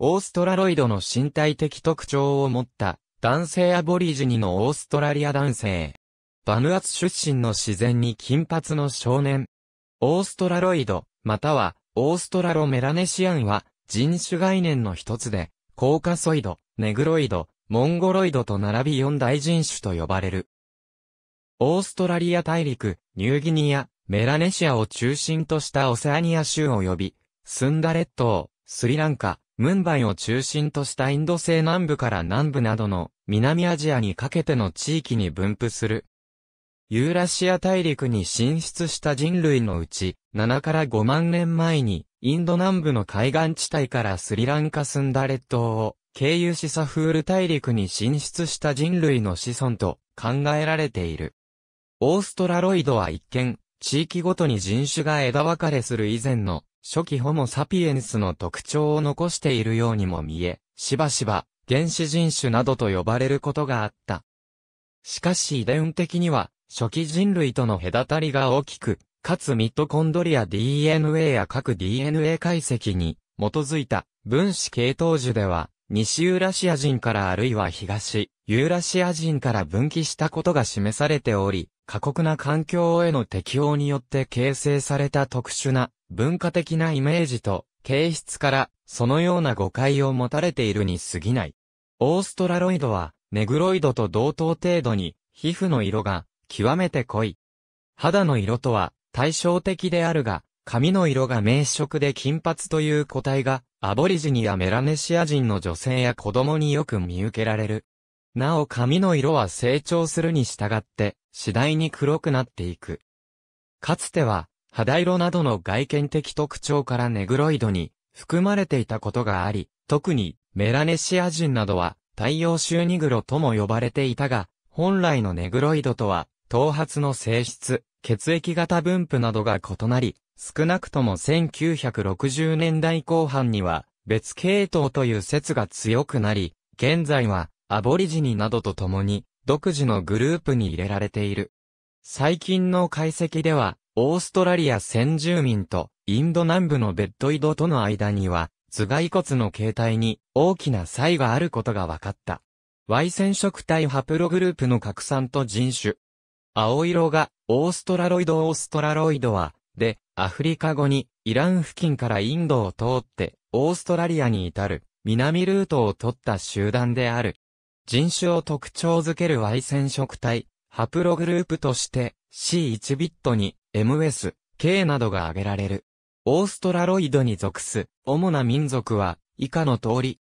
オーストラロイドの身体的特徴を持った男性アボリジニのオーストラリア男性。バヌアツ出身の自然に金髪の少年。オーストラロイド、またはオーストラロメラネシアンは人種概念の一つで、コーカソイド、ネグロイド、モンゴロイドと並び四大人種と呼ばれる。オーストラリア大陸、ニューギニア、メラネシアを中心としたオセアニア州及び、スンダレット、スリランカ、ムンバイを中心としたインド西南部から南部などの南アジアにかけての地域に分布する。ユーラシア大陸に進出した人類のうち、7から5万年前に、インド南部の海岸地帯からスリランカスンダレ島を経由しサフール大陸に進出した人類の子孫と考えられている。オーストラロイドは一見、地域ごとに人種が枝分かれする以前の初期ホモ・サピエンスの特徴を残しているようにも見え、しばしば原始人種などと呼ばれることがあった。しかし遺伝的には、初期人類との隔たりが大きく、かつミトコンドリア DNA や各 DNA 解析に基づいた分子系統樹では、西ユーラシア人からあるいは東ユーラシア人から分岐したことが示されており、過酷な環境への適応によって形成された特殊な文化的なイメージと形質からそのような誤解を持たれているに過ぎない。オーストラロイドはネグロイドと同等程度に皮膚の色が極めて濃い。肌の色とは対照的であるが、髪の色が明色で金髪という個体が、アボリジニやメラネシア人の女性や子供によく見受けられる。なお髪の色は成長するに従って、次第に黒くなっていく。かつては、肌色などの外見的特徴からネグロイドに含まれていたことがあり、特にメラネシア人などは太陽臭ニグロとも呼ばれていたが、本来のネグロイドとは、頭髪の性質、血液型分布などが異なり、少なくとも1960年代後半には、別系統という説が強くなり、現在は、アボリジニなどと共に、独自のグループに入れられている。最近の解析では、オーストラリア先住民とインド南部のベッドイドとの間には、頭蓋骨の形態に大きな差異があることが分かった。Y 染色体ハプログループの拡散と人種。青色がオーストラロイドオーストラロイドは、で、アフリカ語にイラン付近からインドを通ってオーストラリアに至る南ルートを取った集団である。人種を特徴づける Y 染色体ハプログループとして C1 ビットに MS、K などが挙げられる。オーストラロイドに属す主な民族は以下の通り。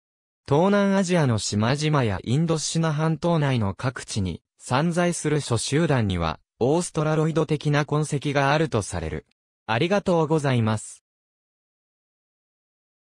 東南アジアの島々やインドシナ半島内の各地に散在する諸集団にはオーストラロイド的な痕跡があるとされる。ありがとうございます。